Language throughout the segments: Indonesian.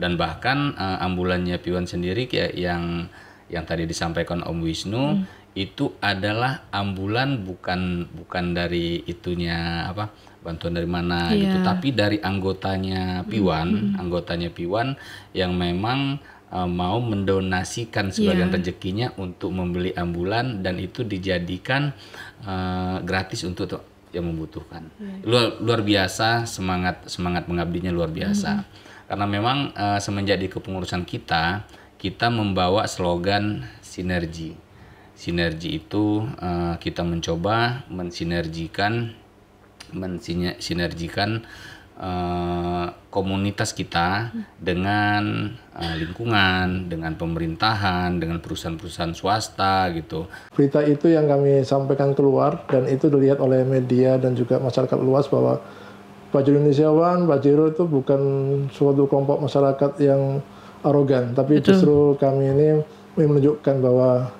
dan bahkan uh, ambulannya Piwan sendiri kayak yang yang tadi disampaikan Om Wisnu hmm. itu adalah ambulan bukan bukan dari itunya apa bantuan dari mana yeah. gitu iya. tapi dari anggotanya Piwan hmm. hmm. anggotanya Piwan yang memang uh, mau mendonasikan sebagian yeah. rezekinya untuk membeli ambulan dan itu dijadikan uh, gratis untuk yang membutuhkan iya. luar luar biasa semangat semangat mengabdinya luar biasa hmm karena memang uh, semenjak di kepengurusan kita, kita membawa slogan sinergi. Sinergi itu uh, kita mencoba mensinergikan mensinergikan uh, eh, komunitas kita dengan uh, lingkungan, dengan pemerintahan, dengan perusahaan-perusahaan swasta gitu. Berita itu yang kami sampaikan keluar dan itu dilihat oleh media dan juga masyarakat luas bahwa Pajero Indonesiawan, Pajero itu bukan suatu kelompok masyarakat yang arogan, tapi Betul. justru kami ini menunjukkan bahwa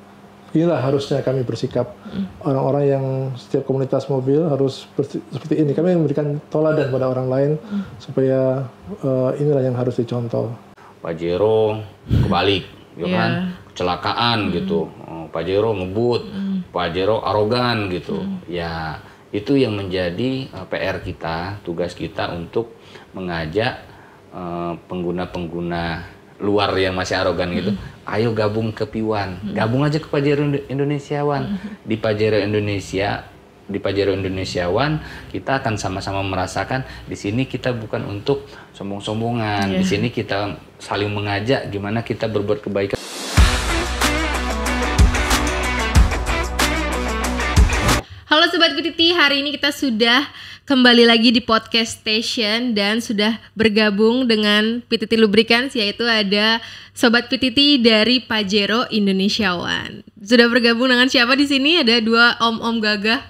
inilah harusnya kami bersikap hmm. orang-orang yang setiap komunitas mobil harus seperti ini. Kami memberikan toladan pada orang lain hmm. supaya uh, inilah yang harus dicontoh. Pajero kebalik, ya yeah. kan? Kecelakaan mm. gitu. Hmm. Oh, Pajero ngebut, mm. Pajero arogan gitu. Mm. Ya itu yang menjadi uh, eh, PR kita, tugas kita untuk mengajak eh, pengguna-pengguna uh, luar yang masih arogan gitu, hmm. ayo gabung ke Piwan, hmm. gabung aja ke Pajero Indonesiawan. Hmm. Di Pajero Indonesia, di Pajero Indonesiawan, kita akan sama-sama merasakan di sini kita bukan untuk sombong-sombongan, yeah. di iya. sini kita saling mengajak gimana kita berbuat kebaikan. Sobat Titi, hari ini kita sudah kembali lagi di podcast station dan sudah bergabung dengan PTT Lubricants yaitu ada sobat PTT dari Pajero Indonesia One. Sudah bergabung dengan siapa di sini? Ada dua om-om gagah.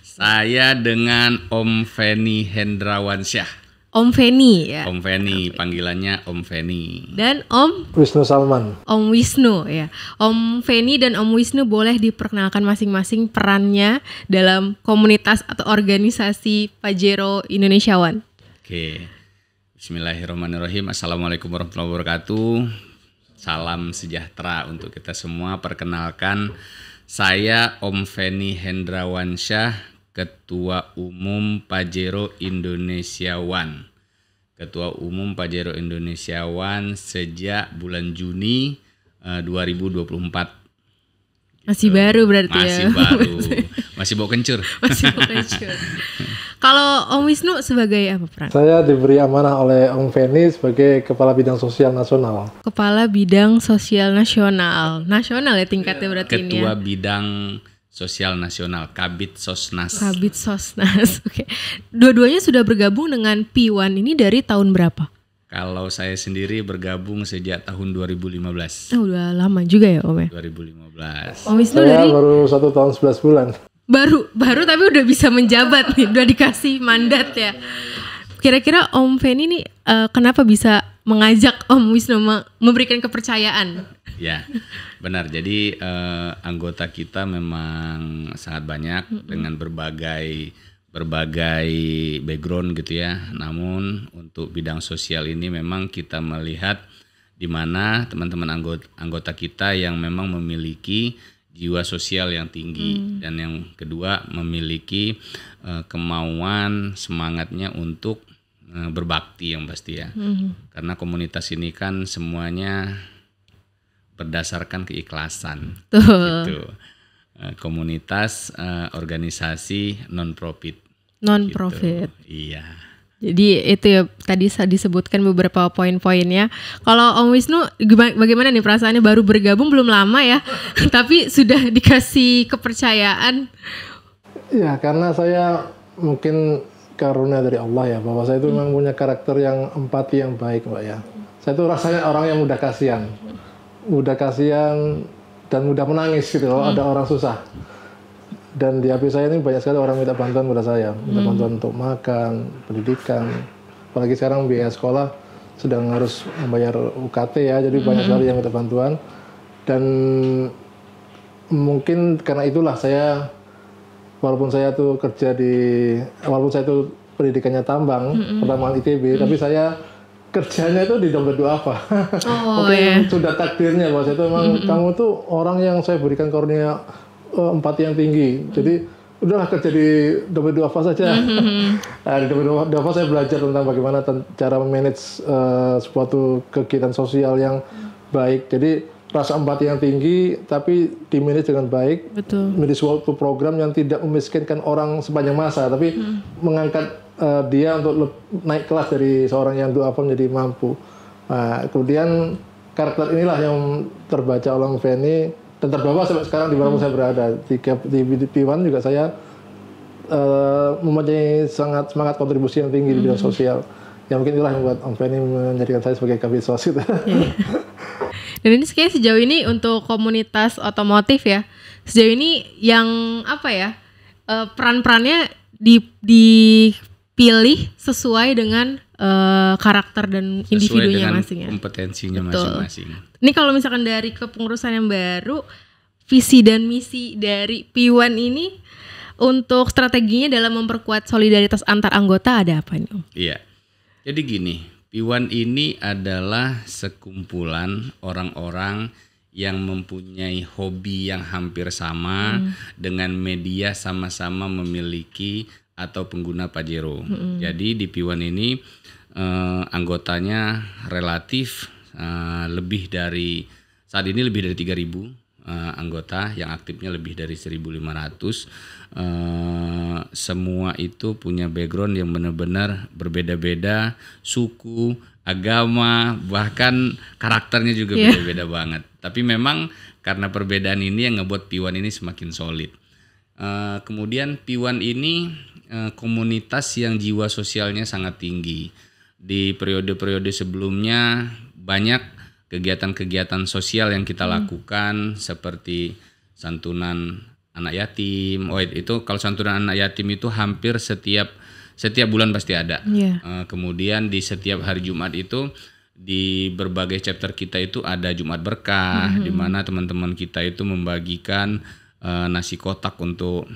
Saya dengan Om Feni Hendrawansyah. Om Feni ya. Om Feni, panggilannya Om Feni. Dan Om Wisnu Salman. Om Wisnu ya. Om Feni dan Om Wisnu boleh diperkenalkan masing-masing perannya dalam komunitas atau organisasi Pajero Indonesia One. Oke. Bismillahirrahmanirrahim. Assalamualaikum warahmatullahi wabarakatuh. Salam sejahtera untuk kita semua. Perkenalkan saya Om Feni Hendrawansyah Ketua Umum Pajero Indonesia One. Ketua Umum Pajero Indonesia One sejak bulan Juni eh, uh, 2024. Masih gitu. baru berarti Masih ya. Masih baru. Masih bawa kencur. Masih bawa kencur. Kalau Om Wisnu sebagai apa peran? Saya diberi amanah oleh Om Feni sebagai Kepala Bidang Sosial Nasional. Kepala Bidang Sosial Nasional. Nasional ya tingkatnya iya. berarti Ketua ini ya. Ketua Bidang Sosial Nasional Kabit Sosnas. Kabit Sosnas. Oke. Okay. Dua-duanya sudah bergabung dengan P1 ini dari tahun berapa? Kalau saya sendiri bergabung sejak tahun 2015. Oh, udah lama juga ya, Om ya? 2015. Om Wisnu dari baru satu tahun 11 bulan. Baru baru tapi udah bisa menjabat nih, udah dikasih mandat ya. Kira-kira Om Feni ini uh, eh, kenapa bisa mengajak Om Wisnu memberikan kepercayaan ya benar jadi uh, anggota kita memang sangat banyak mm -hmm. dengan berbagai berbagai background gitu ya namun untuk bidang sosial ini memang kita melihat di mana teman-teman anggota anggota kita yang memang memiliki jiwa sosial yang tinggi mm. dan yang kedua memiliki uh, kemauan semangatnya untuk eh, berbakti yang pasti ya hmm. karena komunitas ini kan semuanya berdasarkan keikhlasan. Tuh. Gitu. Eh, komunitas uh, organisasi non profit. Non profit. Gitu. Iya. Jadi itu ya tadi disebutkan beberapa poin-poinnya. Kalau Om Wisnu bagaimana nih perasaannya baru bergabung belum lama ya, tapi sudah dikasih kepercayaan. Ya karena saya mungkin karunia dari Allah ya bahwa saya itu memang punya karakter yang empati yang baik mbak ya. Saya itu rasanya orang yang mudah kasihan mudah kasihan dan mudah menangis gitu kalau hmm. ada orang susah. Dan di HP saya ini banyak sekali orang minta bantuan kepada saya, minta hmm. bantuan untuk makan, pendidikan. Apalagi sekarang biaya sekolah sedang harus membayar UKT ya, jadi hmm. banyak sekali yang minta bantuan. Dan mungkin karena itulah saya walaupun saya tuh kerja di walaupun saya tuh pendidikannya tambang, -hmm. pertambangan ITB, -hmm. tapi saya kerjanya itu di dompet kedua apa. Oh, Mungkin iya. yeah. sudah takdirnya Mas itu memang mm -hmm. kamu tuh orang yang saya berikan kurnia uh, eh, empati yang tinggi. Jadi udahlah kerja di dompet dua apa saja. Mm -hmm. nah, di dompet dua fase saya belajar tentang bagaimana cara manage uh, suatu kegiatan sosial yang baik. Jadi rasa empati yang tinggi tapi dimanage dengan baik. Betul. Menjadi suatu program yang tidak memiskinkan orang sepanjang masa tapi hmm. mengangkat uh, dia untuk naik kelas dari seorang yang duafa menjadi mampu. Nah, kemudian karakter inilah yang terbaca oleh Feni dan terbawa sampai sekarang di mana hmm. saya berada. Di, di, 1 juga saya uh, mempunyai sangat semangat kontribusi yang tinggi hmm. di bidang hmm. sosial. Yang mungkin itulah yang membuat Om Feni menjadikan saya sebagai kabit sosial. Iya. dan ini sekian sejauh ini untuk komunitas otomotif ya. Sejauh ini yang apa ya? Eh, peran-perannya di di pilih sesuai dengan uh, karakter dan sesuai individunya masing-masing. Kompetensinya masing-masing. Ini kalau misalkan dari kepengurusan yang baru, visi dan misi dari P1 ini untuk strateginya dalam memperkuat solidaritas antar anggota ada apa nih? Iya. Jadi gini, P1 ini adalah sekumpulan orang-orang yang mempunyai hobi yang hampir sama hmm. dengan media sama-sama memiliki atau pengguna Pajero. hmm Jadi di P1 ini uh, anggotanya relatif uh, lebih dari saat ini lebih dari 3000 uh, eh, anggota yang aktifnya lebih dari 1500. Uh, semua itu punya background yang benar-benar berbeda-beda, suku, agama, bahkan karakternya juga beda iya. beda-beda banget. Tapi memang karena perbedaan ini yang ngebuat P1 ini semakin solid. Uh, kemudian P1 ini Eh, komunitas yang jiwa sosialnya sangat tinggi. Di periode-periode sebelumnya banyak kegiatan-kegiatan sosial yang kita hmm. lakukan seperti santunan anak yatim. Oh itu kalau santunan anak yatim itu hampir setiap setiap bulan pasti ada. Yeah. Iya. kemudian di setiap hari Jumat itu di berbagai chapter kita itu ada Jumat berkah, -hmm. di mana teman-teman kita itu membagikan uh, nasi kotak untuk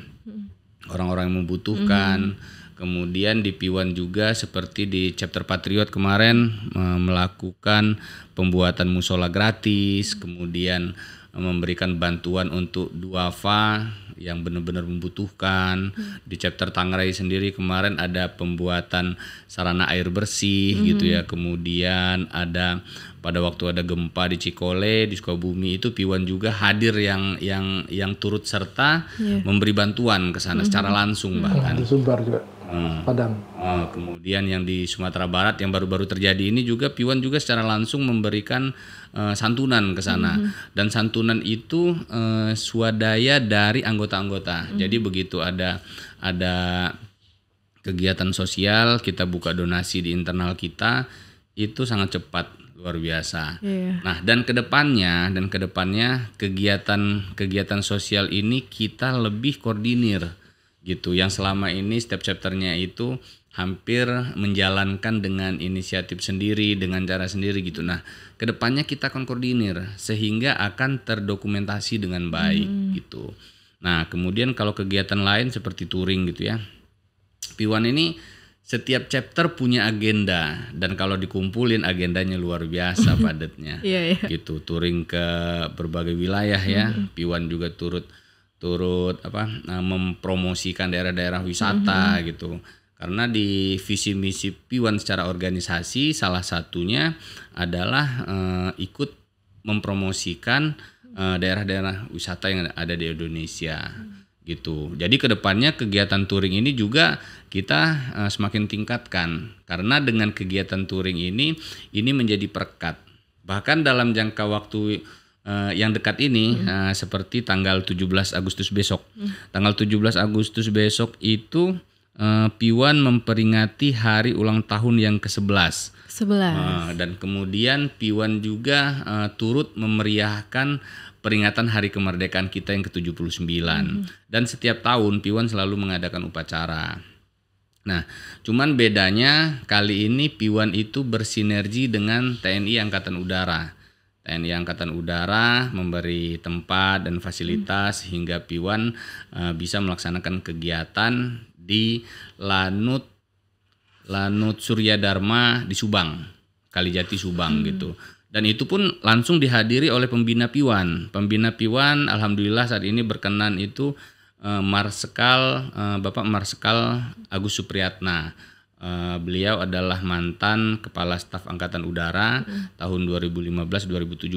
orang-orang yang membutuhkan. Mm-hmm. Kemudian di Piwan juga seperti di chapter Patriot kemarin melakukan pembuatan musola gratis, kemudian memberikan bantuan untuk dua duafa yang benar-benar membutuhkan. Hmm. Di chapter Tangerai sendiri kemarin ada pembuatan sarana air bersih gitu hmm. gitu ya. Kemudian ada pada waktu ada gempa di Cikole di Sukabumi itu Piwan juga hadir yang yang yang turut serta yeah. memberi bantuan ke sana hmm. secara langsung hmm. bahkan. juga Hmm. Padang. Uh, kemudian yang di Sumatera Barat yang baru-baru terjadi ini juga Piwan juga secara langsung memberikan uh, santunan ke sana mm -hmm. dan santunan itu uh, swadaya dari anggota-anggota. Mm -hmm. Jadi begitu ada ada kegiatan sosial kita buka donasi di internal kita itu sangat cepat luar biasa. Yeah. Nah, dan kedepannya dan kedepannya kegiatan kegiatan sosial ini kita lebih koordinir gitu yang selama ini setiap chapternya itu hampir menjalankan dengan inisiatif sendiri dengan cara sendiri gitu nah kedepannya kita akan koordinir sehingga akan terdokumentasi dengan baik hmm. gitu nah kemudian kalau kegiatan lain seperti touring gitu ya P1 ini setiap chapter punya agenda dan kalau dikumpulin agendanya luar biasa padatnya yeah, yeah. gitu touring ke berbagai wilayah ya mm -hmm. P1 juga turut turut apa eh, mempromosikan daerah-daerah wisata mm -hmm. gitu karena di visi misi Piwan secara organisasi salah satunya adalah uh, ikut mempromosikan daerah daerah-daerah wisata yang ada di Indonesia hmm. gitu. Jadi kedepannya kegiatan touring ini juga kita uh, semakin tingkatkan karena dengan kegiatan touring ini ini menjadi perkat bahkan dalam jangka waktu uh, yang dekat ini hmm. uh, seperti tanggal 17 Agustus besok. Hmm. Tanggal 17 Agustus besok itu uh, eh, Piwan memperingati hari ulang tahun yang ke-11. 11. Uh, dan kemudian Piwan juga uh, turut memeriahkan peringatan hari kemerdekaan kita yang ke-79. Hmm. Dan setiap tahun Piwan selalu mengadakan upacara. Nah, cuman bedanya kali ini Piwan itu bersinergi dengan TNI Angkatan Udara. TNI Angkatan Udara memberi tempat dan fasilitas hmm. hingga Piwan uh, eh, bisa melaksanakan kegiatan di Lanut Lanut Surya Dharma di Subang, Kalijati Subang hmm. gitu. Dan itu pun langsung dihadiri oleh pembina Piwan. Pembina Piwan alhamdulillah saat ini berkenan itu uh, eh, Marsekal uh, eh, Bapak Marsekal Agus Supriyatna Eh, beliau adalah mantan kepala staf angkatan udara hmm. tahun 2015-2017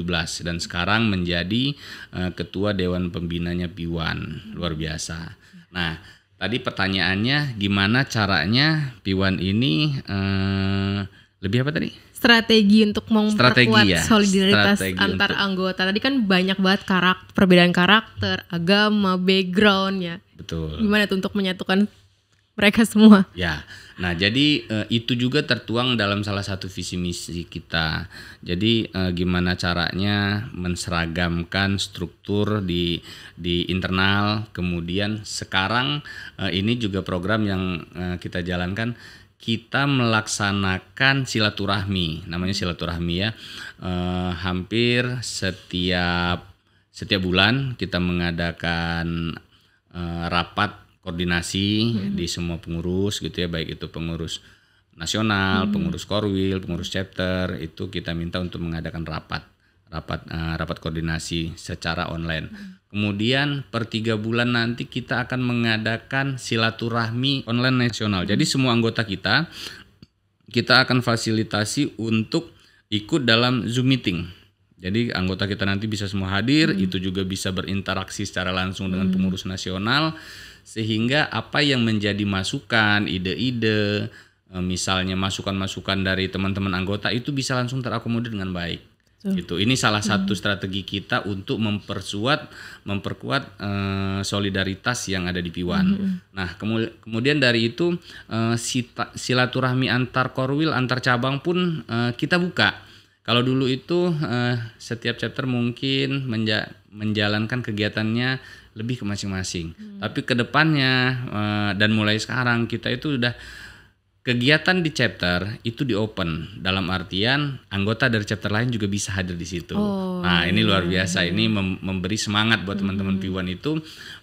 dan sekarang menjadi uh, ketua dewan pembinanya Piwan. Luar biasa. Nah, tadi pertanyaannya gimana caranya Piwan ini uh, lebih apa tadi? Strategi untuk memperkuat Strategi ya? solidaritas Strategi antar untuk... anggota. Tadi kan banyak banget karakter, perbedaan karakter, agama, background ya. Betul. Gimana tuh untuk menyatukan mereka semua. Ya. Nah, jadi uh, itu juga tertuang dalam salah satu visi misi kita. Jadi uh, gimana caranya menseragamkan struktur di di internal. Kemudian sekarang uh, ini juga program yang uh, kita jalankan kita melaksanakan silaturahmi. Namanya silaturahmi ya. Uh, hampir setiap setiap bulan kita mengadakan uh, rapat koordinasi hmm. di semua pengurus gitu ya baik itu pengurus nasional, hmm. pengurus korwil, pengurus chapter itu kita minta untuk mengadakan rapat rapat uh, rapat koordinasi secara online. Hmm. Kemudian per tiga bulan nanti kita akan mengadakan silaturahmi online nasional. Hmm. Jadi semua anggota kita kita akan fasilitasi untuk ikut dalam Zoom meeting. Jadi anggota kita nanti bisa semua hadir, hmm. itu juga bisa berinteraksi secara langsung dengan hmm. pengurus nasional sehingga apa yang menjadi masukan, ide-ide, e, misalnya masukan-masukan dari teman-teman anggota itu bisa langsung terakomodir dengan baik. So. Gitu. Ini salah hmm. satu hmm. strategi kita untuk mempersuat, memperkuat uh, solidaritas yang ada di Piwan. Hmm. Nah, kemudian dari itu uh, silaturahmi antar korwil, antar cabang pun uh, kita buka. Kalau dulu itu uh, setiap chapter mungkin menja menjalankan kegiatannya lebih ke masing-masing. Hmm. Tapi kedepannya eh, dan mulai sekarang kita itu udah kegiatan di chapter itu di open dalam artian anggota dari chapter lain juga bisa hadir di situ. Oh, nah ini luar iya, biasa iya. ini memberi semangat buat teman-teman hmm. Piwan itu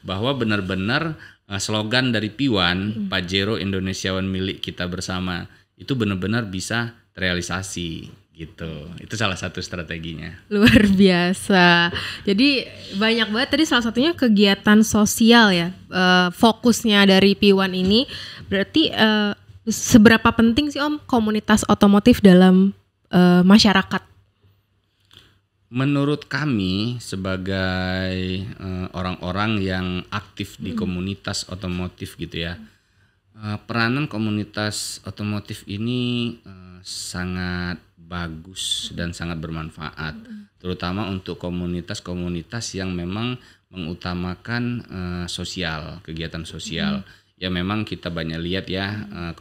bahwa benar-benar eh, slogan dari Piwan hmm. Pajero Indonesiawan milik kita bersama itu benar-benar bisa terrealisasi gitu itu salah satu strateginya luar biasa jadi banyak banget tadi salah satunya kegiatan sosial ya uh, fokusnya dari P1 ini berarti uh, seberapa penting sih om komunitas otomotif dalam uh, masyarakat menurut kami sebagai orang-orang uh, yang aktif di hmm. komunitas otomotif gitu ya uh, peranan komunitas otomotif ini uh, sangat bagus dan sangat bermanfaat, terutama untuk komunitas-komunitas yang memang mengutamakan uh, sosial, kegiatan sosial. Ya memang kita banyak lihat ya komunitas eh,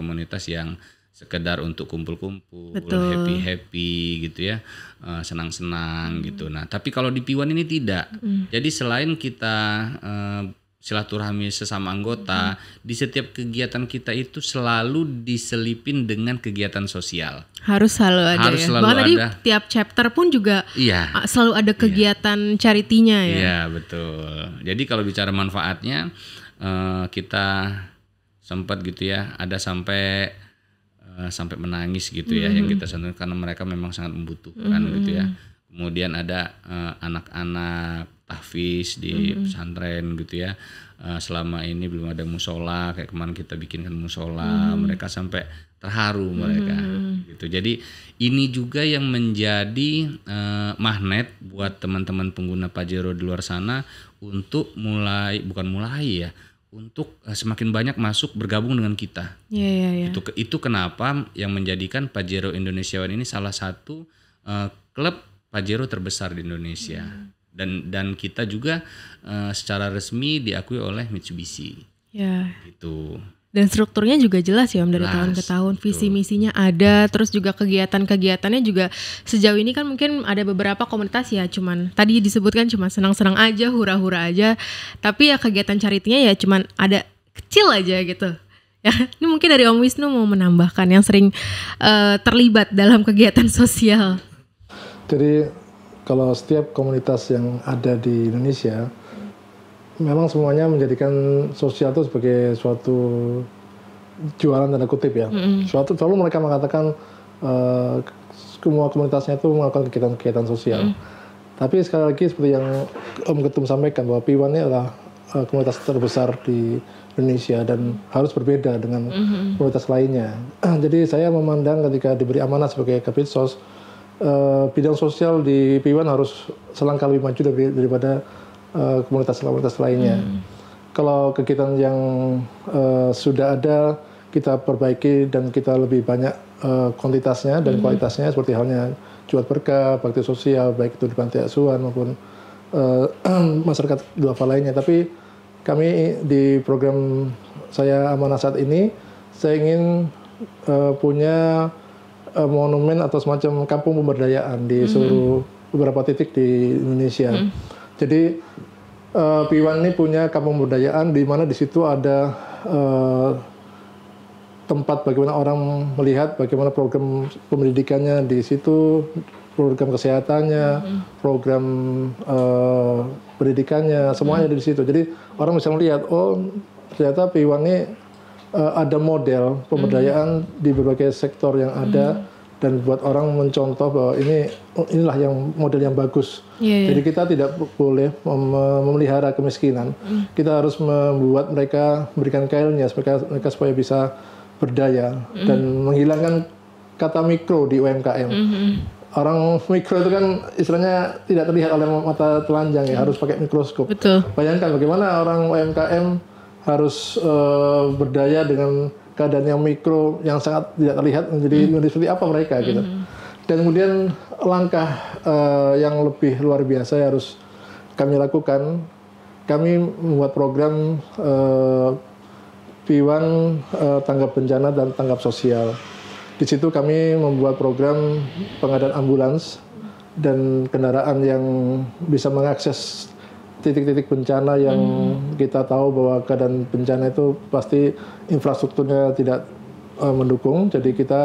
komunitas-komunitas yang sekedar untuk kumpul-kumpul, happy-happy gitu ya, eh, senang-senang hmm. gitu. Nah, tapi kalau di Piwan ini tidak. Jadi selain kita uh, silaturahmi sesama anggota hmm. di setiap kegiatan kita itu selalu diselipin dengan kegiatan sosial harus selalu ada harus ya selalu bahkan ada. tadi tiap chapter pun juga iya, uh, selalu ada iya. kegiatan iya. charity ya iya betul jadi kalau bicara manfaatnya eh, kita sempat gitu ya ada sampai eh, sampai menangis gitu ya hmm. yang mm-hmm. kita sentuh karena mereka memang sangat membutuhkan hmm. gitu ya mm-hmm. kemudian ada eh, anak -anak tahfiz di mm-hmm. pesantren gitu ya uh, selama ini belum ada musola kayak kemarin kita bikinkan musola mm-hmm. mereka sampai terharu mereka mm-hmm. gitu jadi ini juga yang menjadi uh, magnet buat teman-teman pengguna pajero di luar sana untuk mulai bukan mulai ya untuk eh, semakin banyak masuk bergabung dengan kita. Yeah, yeah, yeah. Itu itu kenapa yang menjadikan Pajero One ini salah satu uh, klub Pajero terbesar di Indonesia. Mm dan dan kita juga uh, secara resmi diakui oleh Mitsubishi. Ya. Itu. Dan strukturnya juga jelas ya Om dari jelas, tahun ke tahun, visi misinya ada, terus juga kegiatan-kegiatannya juga sejauh ini kan mungkin ada beberapa komunitas ya cuman tadi disebutkan cuma senang-senang aja, hura-hura aja, tapi ya kegiatan caritinya ya cuman ada kecil aja gitu. Ya, ini mungkin dari Om Wisnu mau menambahkan yang sering uh, terlibat dalam kegiatan sosial. Jadi kalau setiap komunitas yang ada di Indonesia memang semuanya menjadikan sosial itu sebagai suatu jualan tanda kutip ya. Mm-hmm. Suatu selalu mereka mengatakan uh, semua komunitasnya itu melakukan kegiatan-kegiatan sosial. Mm-hmm. Tapi sekali lagi seperti yang Om Ketum sampaikan bahwa Piwan ini adalah uh, komunitas terbesar di Indonesia dan harus berbeda dengan mm-hmm. komunitas lainnya. Jadi saya memandang ketika diberi amanah sebagai Kapitsos, Eh, bidang sosial di p harus selangkah lebih maju daripada eh, komunitas-komunitas lainnya. Hmm. Kalau kegiatan yang uh, sudah ada kita perbaiki dan kita lebih banyak uh, kuantitasnya dan hmm. kualitasnya seperti halnya jual berkah, bakti sosial baik itu di panti asuhan maupun uh, masyarakat duafa lainnya. Tapi kami di program saya amanah saat ini saya ingin uh, punya uh, monumen atau semacam kampung pemberdayaan di mm-hmm. seluruh hmm beberapa titik di Indonesia. hmm Jadi uh, eh, Piwan ini punya kampung pemberdayaan di mana di situ ada uh, tempat bagaimana orang melihat bagaimana program pendidikannya di situ, program kesehatannya, mm-hmm. program uh, pendidikannya, semuanya mm-hmm. ada di situ. Jadi orang bisa melihat oh ternyata Piwan ini uh, ada model pemberdayaan hmm. di berbagai sektor yang hmm. ada hmm. dan buat orang mencontoh bahwa ini oh, inilah yang model yang bagus. Yeah, yeah. Jadi kita tidak boleh memelihara kemiskinan. Hmm. Kita harus membuat mereka memberikan kailnya supaya mereka supaya bisa berdaya hmm. dan menghilangkan kata mikro di UMKM. Hmm, hmm. Orang mikro itu kan istilahnya tidak terlihat oleh mata telanjang ya, hmm. harus pakai mikroskop. Betul. Bayangkan bagaimana orang UMKM harus uh, berdaya dengan keadaan yang mikro yang sangat tidak terlihat menjadi hmm. menjadi seperti apa mereka gitu. Hmm. Dan kemudian langkah uh, yang lebih luar biasa yang harus kami lakukan, kami membuat program uh, P1 uh, tanggap bencana dan tanggap sosial. Di situ kami membuat program pengadaan ambulans dan kendaraan yang bisa mengakses titik-titik bencana yang hmm. kita tahu bahwa keadaan bencana itu pasti infrastrukturnya tidak uh, mendukung. Jadi kita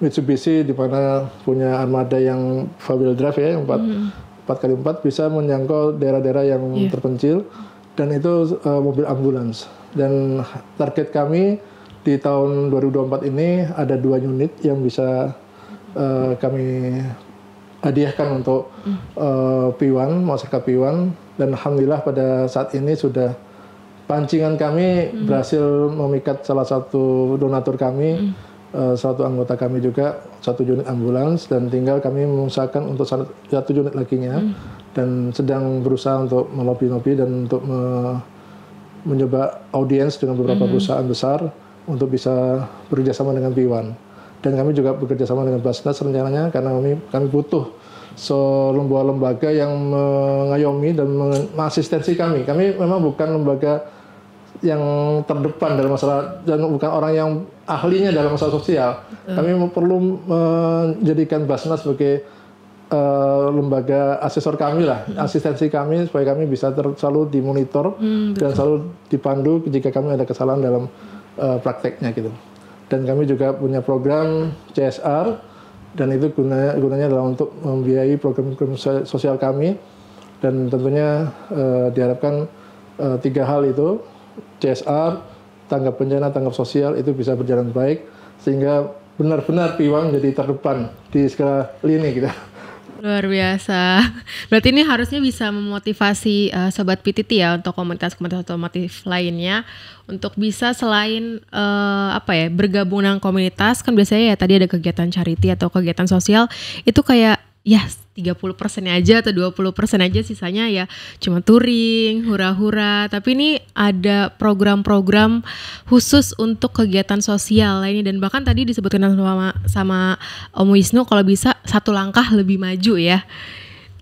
Mitsubishi di mana punya armada yang four-wheel drive ya, empat hmm. empat kali empat bisa menjangkau daerah-daerah yang yeah. terpencil dan itu uh, mobil ambulans. Dan target kami di tahun 2024 ini ada dua unit yang bisa uh, kami hadiahkan untuk uh, P1, masyarakat P1 dan alhamdulillah pada saat ini sudah pancingan kami hmm. berhasil memikat salah satu donatur kami, hmm. uh, satu anggota kami juga satu unit ambulans dan tinggal kami mengusahakan untuk satu unit lakinya hmm. dan sedang berusaha untuk melobi-lobi dan untuk me mencoba audiens dengan beberapa hmm. perusahaan besar untuk bisa bekerjasama dengan Piwan dan kami juga bekerjasama dengan Basnas rencananya karena kami kami butuh sebuah lembaga lembaga yang mengayomi dan mengasistensi kami. Kami memang bukan lembaga yang terdepan dalam masalah dan bukan orang yang ahlinya dalam masalah sosial. Kami perlu menjadikan Basnas sebagai uh, lembaga asesor kami lah, mm-hmm. asistensi kami supaya kami bisa ter, selalu dimonitor hmm, dan selalu dipandu jika kami ada kesalahan dalam uh, prakteknya gitu. Dan kami juga punya program CSR dan itu gunanya gunanya adalah untuk membiayai program-program sosial kami dan tentunya uh, diharapkan uh, tiga hal itu CSR tanggap bencana tanggap sosial itu bisa berjalan baik sehingga benar-benar piwang jadi terdepan di segala lini kita. Gitu. Luar biasa. Berarti ini harusnya bisa memotivasi uh, sobat PTT ya untuk komunitas-komunitas otomotif lainnya untuk bisa selain uh, apa ya bergabung dengan komunitas kan biasanya ya tadi ada kegiatan charity atau kegiatan sosial itu kayak ya 30 persen aja atau 20 persen aja sisanya ya cuma touring, hura-hura. Tapi ini ada program-program khusus untuk kegiatan sosial lainnya dan bahkan tadi disebutkan sama sama Om Wisnu kalau bisa satu langkah lebih maju ya.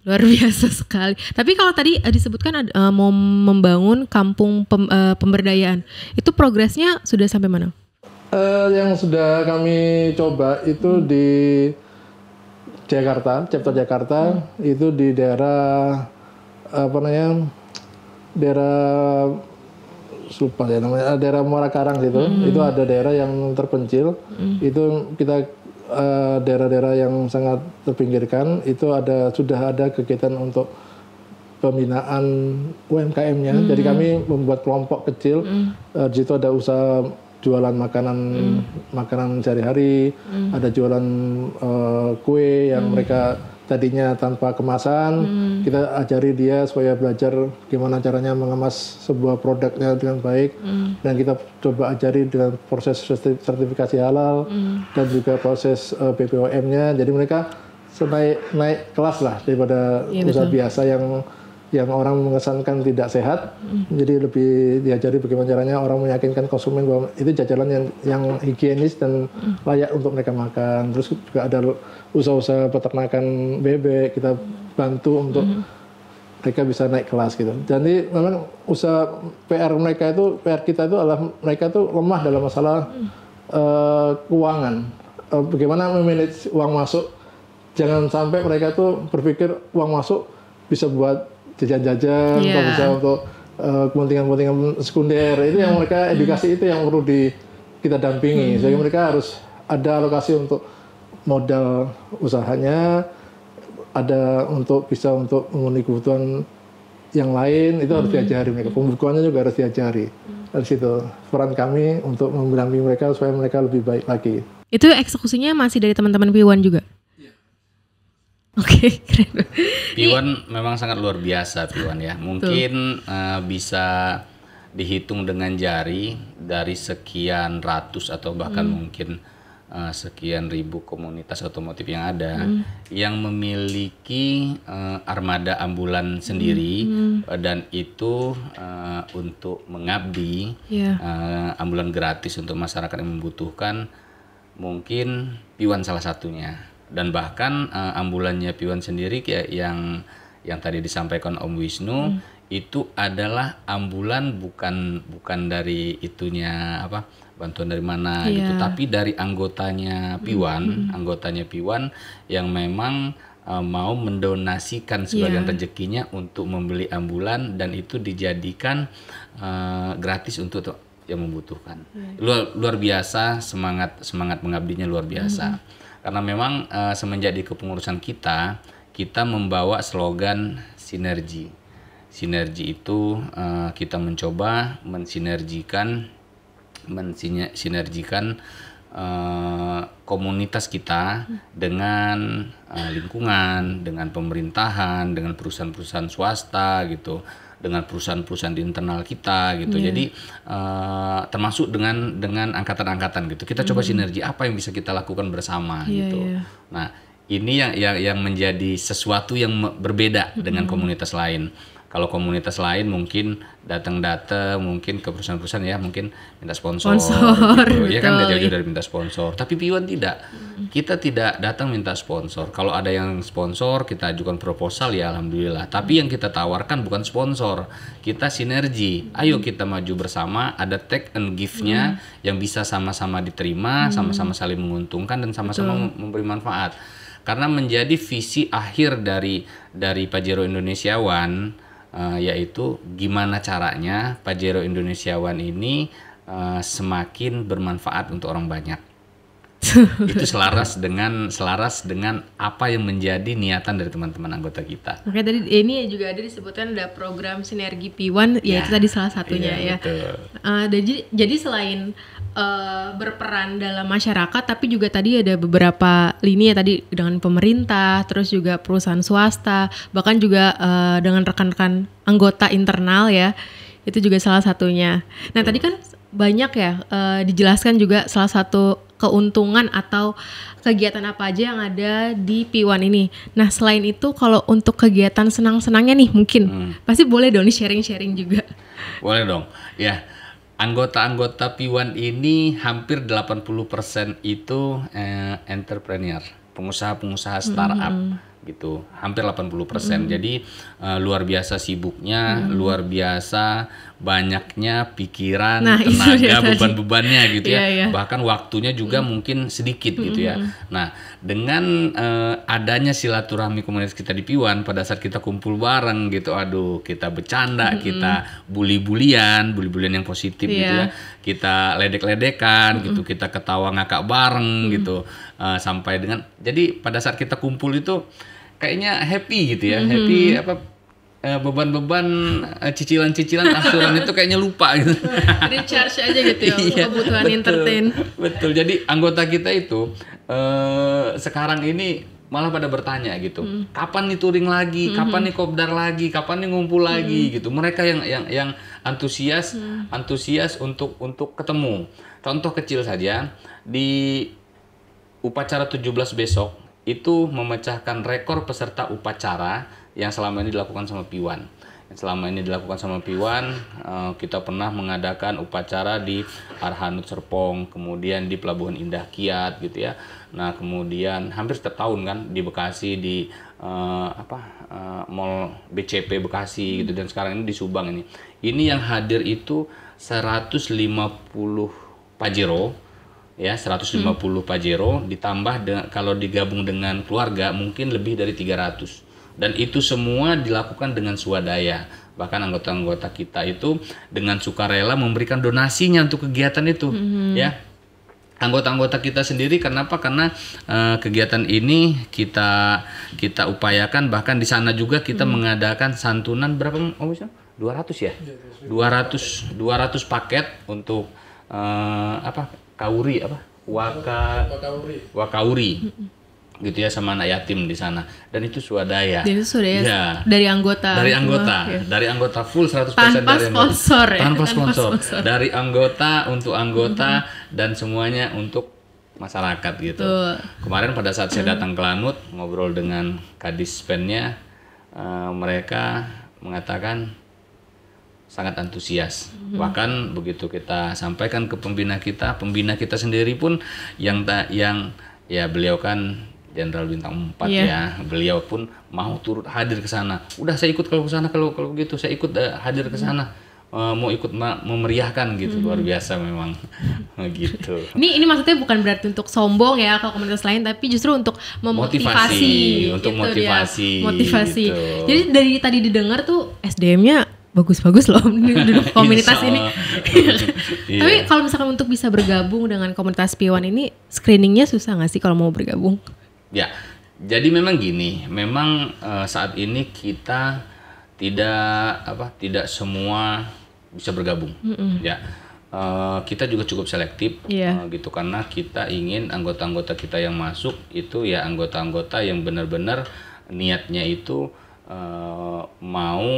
Luar biasa sekali. Tapi kalau tadi eh, disebutkan uh, mau membangun kampung pem, uh, pemberdayaan, itu progresnya sudah sampai mana? Uh, yang sudah kami coba itu di Jakarta, chapter Jakarta hmm. itu di daerah apa namanya? daerah lupa ya namanya eh, daerah Muara Karang gitu. Hmm. Itu ada daerah yang terpencil. Hmm. Itu kita eh, daerah-daerah yang sangat terpinggirkan itu ada sudah ada kegiatan untuk pembinaan UMKM-nya. Hmm. Jadi kami membuat kelompok kecil. Hmm. Uh, di situ ada usaha jualan makanan mm. makanan sehari-hari, mm. ada jualan uh, kue yang mm. mereka tadinya tanpa kemasan, mm. kita ajari dia supaya belajar gimana caranya mengemas sebuah produknya dengan baik mm. dan kita coba ajari dengan proses sertifikasi halal mm. dan juga proses uh, eh, BPOM-nya. Jadi mereka naik naik kelas lah daripada ya, usaha biasa yang yang orang mengesankan tidak sehat. Mm. Jadi lebih diajari bagaimana caranya orang meyakinkan konsumen bahwa itu jajanan yang yang higienis dan layak untuk mereka makan. Terus juga ada usaha-usaha peternakan bebek kita bantu untuk mm. mereka bisa naik kelas gitu. Jadi memang usaha PR mereka itu PR kita itu adalah mereka itu lemah dalam masalah uh, keuangan. Uh, bagaimana memanage uang masuk. Jangan sampai mereka itu berpikir uang masuk bisa buat jajan-jajan yeah. atau bisa untuk uh, kepentingan-kepentingan sekunder itu yang mereka hmm. edukasi hmm. itu yang perlu di kita dampingi. Hmm. Jadi mereka harus ada alokasi untuk modal usahanya, ada untuk bisa untuk memenuhi kebutuhan yang lain itu harus hmm. diajari mereka. Pembukuannya juga harus diajari. Hmm. Dari situ peran kami untuk mendampingi mereka supaya mereka lebih baik lagi. Itu eksekusinya masih dari teman-teman p juga? Oke, keren. memang sangat luar biasa Piwan ya. Mungkin uh, bisa dihitung dengan jari dari sekian ratus atau bahkan hmm. mungkin uh, sekian ribu komunitas otomotif yang ada hmm. yang memiliki uh, armada ambulan hmm. sendiri hmm. Uh, dan itu uh, untuk mengabdi yeah. Iya. uh, ambulan gratis untuk masyarakat yang membutuhkan mungkin Piwan salah satunya dan bahkan uh, ambulannya Piwan sendiri ya yang yang tadi disampaikan Om Wisnu hmm. itu adalah ambulan bukan bukan dari itunya apa bantuan dari mana yeah. gitu tapi dari anggotanya Piwan hmm. hmm. anggotanya Piwan yang memang uh, mau mendonasikan sebagian yeah. rezekinya untuk membeli ambulan dan itu dijadikan uh, gratis untuk yang membutuhkan iya. luar luar biasa semangat semangat mengabdinya luar biasa hmm, hmm. Karena memang uh, semenjak di kepengurusan kita, kita membawa slogan sinergi. Sinergi itu uh, kita mencoba mensinergikan mensinergikan uh, eh, komunitas kita dengan uh, lingkungan, dengan pemerintahan, dengan perusahaan-perusahaan swasta gitu dengan perusahaan-perusahaan di internal kita gitu. Yeah. Jadi uh, termasuk dengan dengan angkatan-angkatan gitu. Kita mm. coba hmm. sinergi apa yang bisa kita lakukan bersama yeah, gitu. Yeah. Nah, ini yang yang yang menjadi sesuatu yang berbeda mm dengan komunitas lain. Kalau komunitas lain mungkin datang data, mungkin ke perusahaan-perusahaan ya mungkin minta sponsor, gitu. sponsor gitu. ya kan jauh-jauh dari iya. minta sponsor. Tapi Piwan tidak. Kita tidak datang minta sponsor. Kalau ada yang sponsor, kita ajukan proposal ya alhamdulillah. Tapi yang kita tawarkan bukan sponsor. Kita sinergi. Ayo kita maju bersama, ada take and give-nya yang bisa sama-sama diterima, sama-sama saling menguntungkan dan sama-sama memberi manfaat karena menjadi visi akhir dari dari Pajero One uh, yaitu gimana caranya Pajero Indonesiawan ini uh, semakin bermanfaat untuk orang banyak. itu selaras dengan selaras dengan apa yang menjadi niatan dari teman-teman anggota kita. Oke tadi ini juga ada disebutkan ada program sinergi P1 ya, ya itu ya. tadi salah satunya iya, ya. Betul. Uh, dan jadi, jadi selain Eh, berperan dalam masyarakat tapi juga tadi ada beberapa lini ya tadi dengan pemerintah terus juga perusahaan swasta bahkan juga uh, dengan rekan-rekan anggota internal ya itu juga salah satunya nah tadi kan banyak ya uh, dijelaskan juga salah satu keuntungan atau kegiatan apa aja yang ada di P1 ini. Nah selain itu kalau untuk kegiatan senang-senangnya nih mungkin hmm. pasti boleh dong nih sharing-sharing juga. Boleh dong. Ya anggota-anggota P1 ini hampir 80% itu eh, entrepreneur, pengusaha-pengusaha mm-hmm. startup mm -hmm. gitu. Hampir 80%. Mm -hmm. Jadi eh, luar biasa sibuknya, mm -hmm. luar biasa banyaknya pikiran, nah, iya, tenaga, iya, beban-bebannya gitu ya. Yeah, iya. Bahkan waktunya juga mm. mungkin sedikit gitu ya. Nah, dengan uh, adanya silaturahmi komunitas kita di Piwan pada saat kita kumpul bareng gitu, aduh, kita bercanda, mm. kita bully-bulian, bully-bulian yang positif yeah. gitu ya. Kita ledek-ledekan mm. gitu, kita ketawa ngakak bareng mm. gitu. Uh, sampai dengan jadi pada saat kita kumpul itu kayaknya happy gitu ya. Mm. Happy apa Eh, beban-beban eh, cicilan-cicilan asuran itu kayaknya lupa gitu. Recharge aja gitu ya iya, kebutuhan betul, entertain. Betul. Jadi anggota kita itu uh, sekarang ini malah pada bertanya gitu. Hmm. Kapan nih touring lagi? Hmm. Kapan nih kopdar lagi? Kapan nih ngumpul hmm. lagi hmm. gitu. Mereka yang yang yang antusias hmm. antusias untuk untuk ketemu. Contoh kecil saja di upacara 17 besok itu memecahkan rekor peserta upacara yang selama ini dilakukan sama Piwan. Yang selama ini dilakukan sama Piwan, uh, eh, kita pernah mengadakan upacara di Arhanut Serpong, kemudian di Pelabuhan Indah Kiat gitu ya. Nah, kemudian hampir setiap tahun kan di Bekasi di uh, apa uh, Mall BCP Bekasi gitu dan sekarang ini di Subang ini. Ini yang hadir itu 150 Pajero ya 150 hmm. Pajero ditambah dengan, kalau digabung dengan keluarga mungkin lebih dari 300. Dan itu semua dilakukan dengan swadaya. Bahkan anggota-anggota kita itu dengan sukarela memberikan donasinya untuk kegiatan itu, mm-hmm. ya. Anggota-anggota kita sendiri, kenapa? Karena uh, kegiatan ini kita kita upayakan, bahkan di sana juga kita mm. mengadakan santunan berapa? Oh, 200 ya? 200 200 paket untuk uh, apa? Kauri apa? Waka Wakauri. Wakauri. Mm -mm gitu ya sama anak yatim di sana dan itu swadaya. dari swadaya ya. dari anggota. Dari anggota, oh, iya. dari anggota full 100% tanpa dari sponsor anggota. ya. Tanpa sponsor. Tanpa sponsor. Dari anggota untuk anggota mm -hmm. dan semuanya untuk masyarakat gitu. Tuh. Kemarin pada saat saya mm-hmm. datang ke Lanut ngobrol dengan Kadis Pennya, uh, eh, mereka mengatakan sangat antusias. Mm hmm. Bahkan begitu kita sampaikan ke pembina kita, pembina kita sendiri pun yang tak yang ya beliau kan jenderal bintang 4 yeah. ya. Beliau pun mau turut hadir ke sana. Udah saya ikut kalau ke sana kalau kalau gitu saya ikut uh, hadir ke sana. Mm. Uh, mau ikut memeriahkan gitu hmm. luar biasa memang gitu. Ini ini maksudnya bukan berarti untuk sombong ya kalau komunitas lain tapi justru untuk memotivasi motivasi, gitu untuk motivasi. Dia. Motivasi. Gitu. Jadi dari tadi didengar tuh SDM-nya bagus-bagus loh duduk iya, komunitas ini. yeah. Tapi iya. kalau misalkan untuk bisa bergabung dengan komunitas p Piwan ini screeningnya susah nggak sih kalau mau bergabung? Ya, jadi memang gini, memang uh, saat ini kita tidak apa tidak semua bisa bergabung, mm -hmm. ya. Uh, kita juga cukup selektif yeah. Iya. uh, gitu karena kita ingin anggota-anggota kita yang masuk itu ya anggota-anggota yang benar-benar niatnya itu uh, mau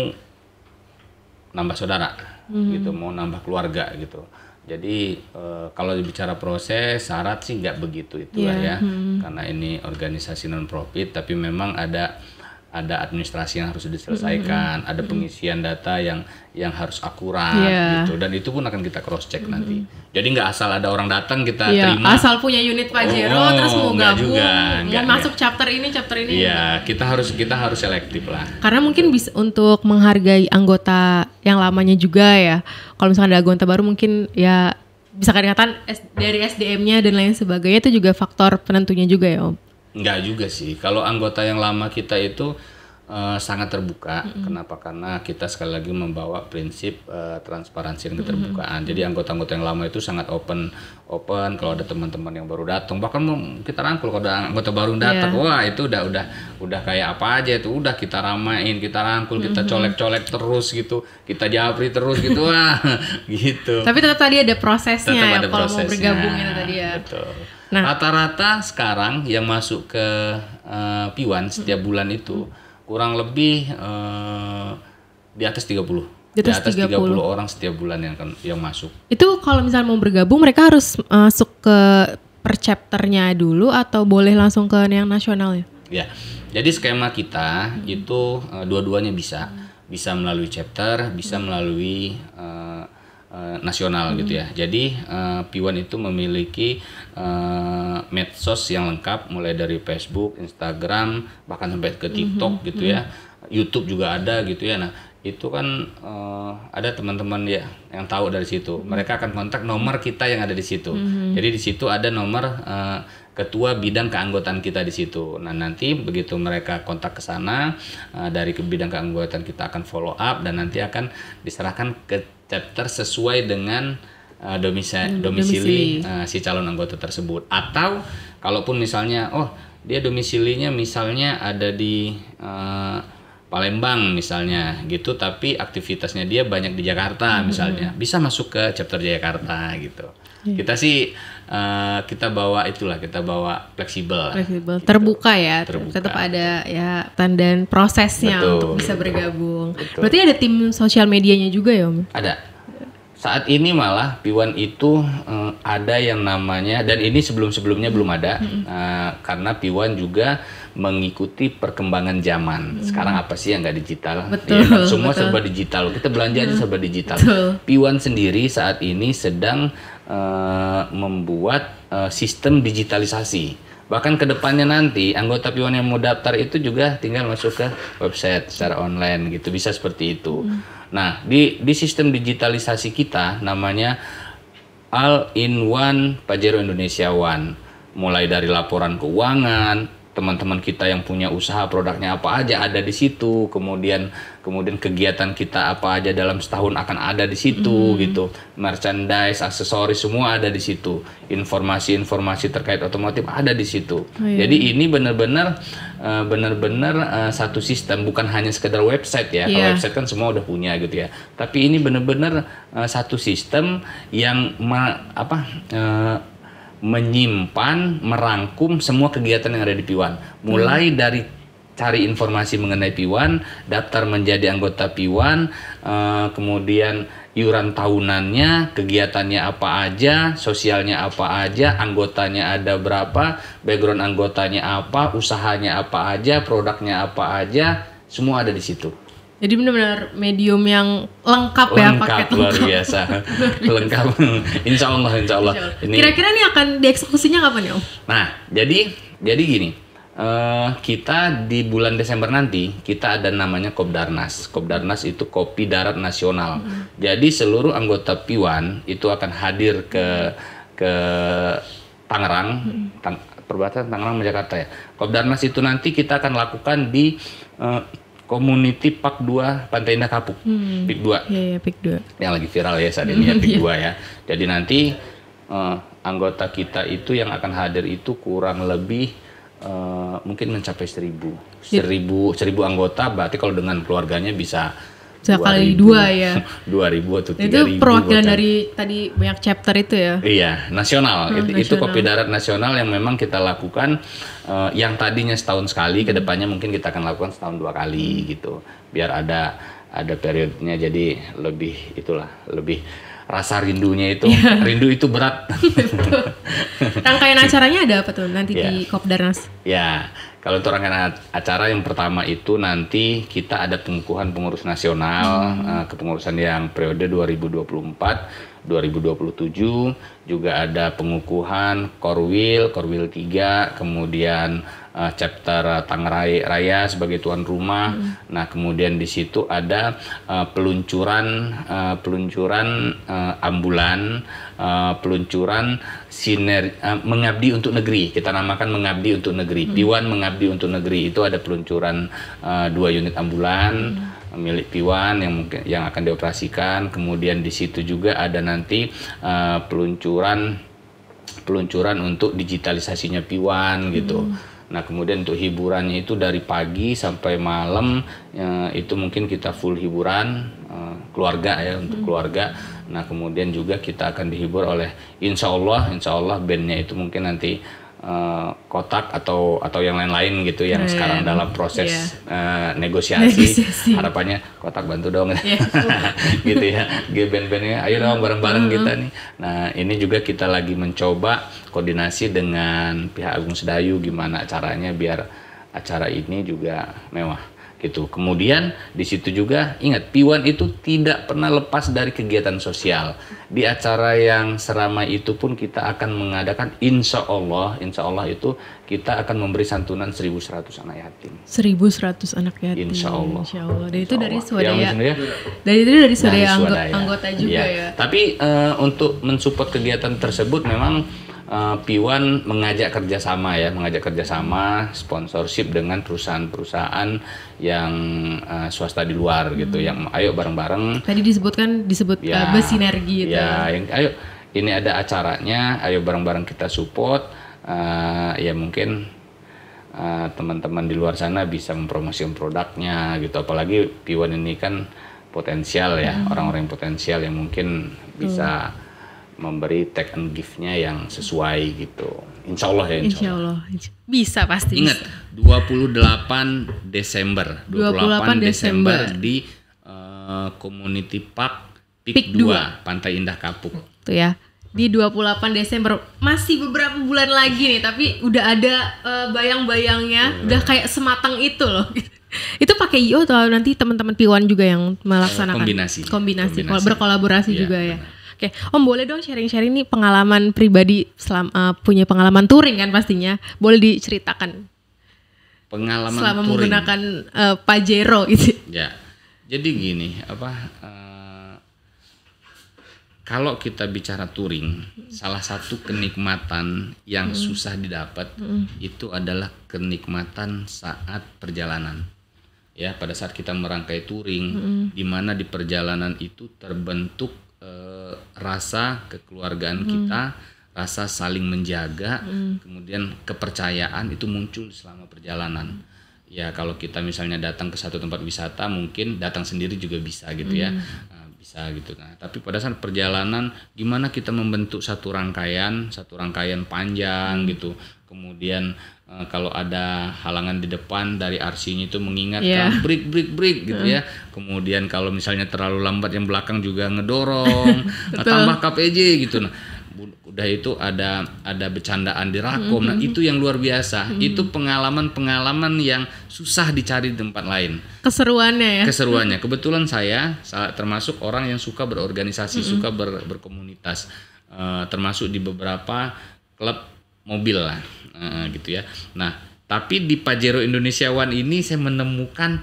nambah saudara mm -hmm. gitu mau nambah keluarga gitu jadi e, kalau bicara proses syarat sih nggak begitu itulah yeah. ya hmm. karena ini organisasi non profit tapi memang ada ada administrasi yang harus diselesaikan, -hmm. hmm, hmm. ada pengisian data yang yang harus akurat yeah. gitu dan itu pun akan kita cross check mm -hmm. nanti jadi nggak asal ada orang datang kita yeah. terima asal punya unit pajero oh, terus mau gabung juga, mau enggak, masuk chapter ini chapter ini iya yeah, kita harus kita harus selektif lah karena mungkin bisa untuk menghargai anggota yang lamanya juga ya kalau misalkan ada anggota baru mungkin ya bisa kelihatan dari SDM-nya dan lain sebagainya itu juga faktor penentunya juga ya om nggak juga sih kalau anggota yang lama kita itu Eh, sangat terbuka. Mm -hmm. Kenapa? Karena kita sekali lagi membawa prinsip uh, transparansi dan keterbukaan. Mm -hmm. Jadi anggota-anggota yang lama itu sangat open, open. Kalau ada teman-teman yang baru datang, bahkan kita rangkul kalau ada anggota baru datang, yeah. wah itu udah udah udah kayak apa aja itu udah kita ramain, kita rangkul, kita colek-colek terus gitu, kita japri terus gitu, wah gitu. Tapi tetap tadi ada prosesnya tetap ya, ada ya, kalau prosesnya. mau bergabung itu tadi ya. Betul. Nah, rata-rata sekarang yang masuk ke uh, eh, P1 setiap bulan itu -hmm kurang lebih uh, di atas 30 di atas, di atas 30. 30 orang setiap bulan yang yang masuk. Itu kalau misalnya mau bergabung mereka harus eh, masuk ke per chapternya dulu atau boleh langsung ke yang nasional ya? Ya. Jadi skema kita hmm. itu uh, dua-duanya bisa, hmm. bisa melalui chapter, bisa melalui uh, Eh, nasional hmm. gitu ya. Jadi uh, eh, P1 itu memiliki uh, medsos yang lengkap mulai dari Facebook, Instagram, bahkan sampai ke hmm. TikTok gitu ya. hmm. gitu hmm. ya. YouTube juga ada gitu ya. Nah, itu kan uh, ada teman-teman ya yang tahu dari situ. Hmm. Mereka akan kontak nomor kita yang ada di situ. Hmm. Jadi di situ ada nomor uh, ketua bidang keanggotaan kita di situ. Nah, nanti begitu mereka kontak ke sana uh, dari ke bidang keanggotaan kita akan follow up dan nanti akan diserahkan ke chapter sesuai dengan uh, eh, domisi hmm, domisili, domisili. Uh, si calon anggota tersebut atau kalaupun misalnya oh dia domisilinya misalnya ada di uh, Palembang misalnya gitu tapi aktivitasnya dia banyak di Jakarta -hmm. misalnya bisa masuk ke chapter Jakarta gitu yeah. kita sih uh, kita bawa itulah kita bawa fleksibel fleksibel gitu. terbuka ya terbuka. tetap ada ya dan prosesnya betul, untuk bisa bergabung Betul. Berarti ada tim sosial medianya juga ya Om? Ada. Saat ini malah P1 itu um, ada yang namanya dan ini sebelum-sebelumnya belum ada hmm. uh, karena P1 juga mengikuti perkembangan zaman. Hmm. Sekarang apa sih yang nggak digital? Iya, betul. Ya, semua betul. serba digital. Kita belanja aja serba digital. Betul. P1 sendiri saat ini sedang uh, membuat uh, sistem digitalisasi Bahkan kedepannya nanti anggota Pion yang mau daftar itu juga tinggal masuk ke website secara online gitu bisa seperti itu. Hmm. Nah di di sistem digitalisasi kita namanya All in One Pajero Indonesia One mulai dari laporan keuangan, teman-teman kita yang punya usaha produknya apa aja ada di situ kemudian kemudian kegiatan kita apa aja dalam setahun akan ada di situ hmm. gitu merchandise aksesoris semua ada di situ informasi-informasi terkait otomotif ada di situ oh, iya. jadi iya. ini benar-benar eh, benar-benar uh, satu sistem bukan hanya sekedar website ya yeah. kalau iya. website kan semua udah punya gitu ya tapi ini benar-benar uh, satu sistem yang apa uh, menyimpan, merangkum semua kegiatan yang ada di Piwan. Mulai hmm. dari cari informasi mengenai Piwan, daftar menjadi anggota Piwan, uh, eh, kemudian iuran tahunannya, kegiatannya apa aja, sosialnya apa aja, anggotanya ada berapa, background anggotanya apa, usahanya apa aja, produknya apa aja, semua ada di situ. Jadi benar-benar medium yang lengkap, ya, lengkap ya paket luar biasa. lengkap. insya Allah, insya Allah. Kira-kira ini akan dieksekusinya kapan ya Om? Nah, jadi jadi gini. Uh, kita di bulan Desember nanti kita ada namanya Kopdarnas. Kopdarnas itu Kopi Darat Nasional. Hmm. Jadi seluruh anggota Piwan itu akan hadir ke ke Tangerang, hmm. tang, perbatasan Tangerang Jakarta ya. Kopdarnas itu nanti kita akan lakukan di uh, Community Pak 2 Pantai Indah Kapuk. Hmm. Pik 2. Iya, yeah, Pik 2. Yang lagi viral ya saat ini ya Pik 2 iya. ya. Jadi nanti uh, anggota kita itu yang akan hadir itu kurang lebih uh, mungkin mencapai seribu, seribu, seribu anggota berarti kalau dengan keluarganya bisa Dua kali dua ya. Dua ribu atau tiga ribu. Itu perwakilan dari tadi banyak chapter itu ya? Iya, nasional. Hmm, itu, nasional. kopi darat nasional yang memang kita lakukan uh, yang tadinya setahun sekali, hmm. kedepannya mungkin kita akan lakukan setahun dua kali gitu, biar ada ada periodenya jadi lebih itulah lebih rasa rindunya itu yeah. rindu itu berat. Rangkaian acaranya ada apa tuh nanti yeah. di iya. Kopdarnas? Ya, yeah kalau untuk rangkaian acara yang pertama itu nanti kita ada pengukuhan pengurus nasional hmm. uh, kepengurusan yang periode 2024 2027 juga ada pengukuhan Korwil, Korwil 3, kemudian uh, chapter uh, Tangerang Raya sebagai tuan rumah. Hmm. Nah, kemudian di situ ada uh, peluncuran uh, peluncuran uh, ambulan, uh, peluncuran siner uh, mengabdi untuk negeri. Kita namakan mengabdi untuk negeri. Hmm. Piwan mengabdi untuk negeri itu ada peluncuran uh, dua unit ambulan. Hmm milik Piwan yang mungkin yang akan dioperasikan. Kemudian di situ juga ada nanti uh, peluncuran peluncuran untuk digitalisasinya Piwan gitu. Hmm. Nah kemudian untuk hiburannya itu dari pagi sampai malam ya, itu mungkin kita full hiburan uh, keluarga ya untuk hmm. keluarga. Nah kemudian juga kita akan dihibur oleh Insya Allah Insya Allah bandnya itu mungkin nanti Eh, kotak atau atau yang lain-lain gitu yang yeah, iya. sekarang dalam proses yeah. Iya. uh, negosiasi, negosiasi harapannya kotak bantu dong yeah. gitu ya band-bandnya ayo dong bareng-bareng mm kita nih nah ini juga kita lagi mencoba koordinasi dengan pihak Agung Sedayu gimana caranya biar acara ini juga mewah gitu. Kemudian di situ juga ingat Piwan itu tidak pernah lepas dari kegiatan sosial. Di acara yang seramai itu pun kita akan mengadakan insya Allah, insya Allah itu kita akan memberi santunan 1.100 anak yatim. 1.100 anak yatim. Insya Allah. Insya Allah. Dan itu dari swadaya. Ya, dari itu dari swadaya, anggota juga ya. ya. Tapi uh, untuk mensupport kegiatan tersebut memang Eh, Piwan mengajak kerjasama ya, mengajak kerjasama sponsorship dengan perusahaan-perusahaan yang uh, swasta di luar gitu, hmm. gitu, yang ayo bareng-bareng. Tadi disebutkan disebut ya, uh, eh, bersinergi gitu. Ya, ya, yang ayo ini ada acaranya, ayo bareng-bareng kita support. Uh, ya mungkin teman-teman uh, di luar sana bisa mempromosikan produknya gitu, apalagi p ini kan potensial ya, hmm. orang-orang hmm. yang potensial yang mungkin bisa. Hmm memberi take and give-nya yang sesuai gitu. Insya Allah ya. Insya, insya Allah. Bisa pasti. Ingat, puluh 28 Desember. 28, puluh Desember, Desember di uh, Community Park Pik 2, 2, Pantai Indah Kapuk. Itu ya. Di 28 Desember masih beberapa bulan lagi nih, tapi udah ada uh, bayang-bayangnya, yeah. udah kayak sematang itu loh. itu pakai IO atau nanti teman-teman Piwan juga yang melaksanakan kombinasi kombinasi, kombinasi. berkolaborasi yeah, juga ya. benar. ya Oke, Om boleh dong sharing-sharing nih pengalaman pribadi selama uh, eh, punya pengalaman touring kan pastinya. Boleh diceritakan. Pengalaman selama touring. menggunakan uh, Pajero gitu. Ya. Jadi gini, apa uh, kalau kita bicara touring, salah satu kenikmatan yang hmm. susah didapat hmm. itu adalah kenikmatan saat perjalanan ya pada saat kita merangkai touring mm -hmm. di mana di perjalanan itu terbentuk eh, rasa kekeluargaan hmm. kita rasa saling menjaga hmm. kemudian kepercayaan itu muncul selama perjalanan hmm ya kalau kita misalnya datang ke satu tempat wisata mungkin datang sendiri juga bisa gitu ya hmm. nah, bisa gitu nah tapi pada saat perjalanan gimana kita membentuk satu rangkaian satu rangkaian panjang hmm. gitu kemudian e, kalau ada halangan di depan dari arsinya itu mengingatkan yeah. break break break gitu mm. ya kemudian kalau misalnya terlalu lambat yang belakang juga ngedorong nah, tambah KPJ gitu nah udah itu ada ada bercandaan di rakom mm nah, -hmm. nah itu yang luar biasa mm -hmm. itu pengalaman pengalaman yang susah dicari di tempat lain. Keseruannya ya. Keseruannya. Hmm. Kebetulan saya termasuk orang yang suka berorganisasi, mm -hmm. suka ber, berkomunitas, uh, termasuk di beberapa klub mobil lah, uh, gitu ya. Nah, tapi di Pajero Indonesia One ini saya menemukan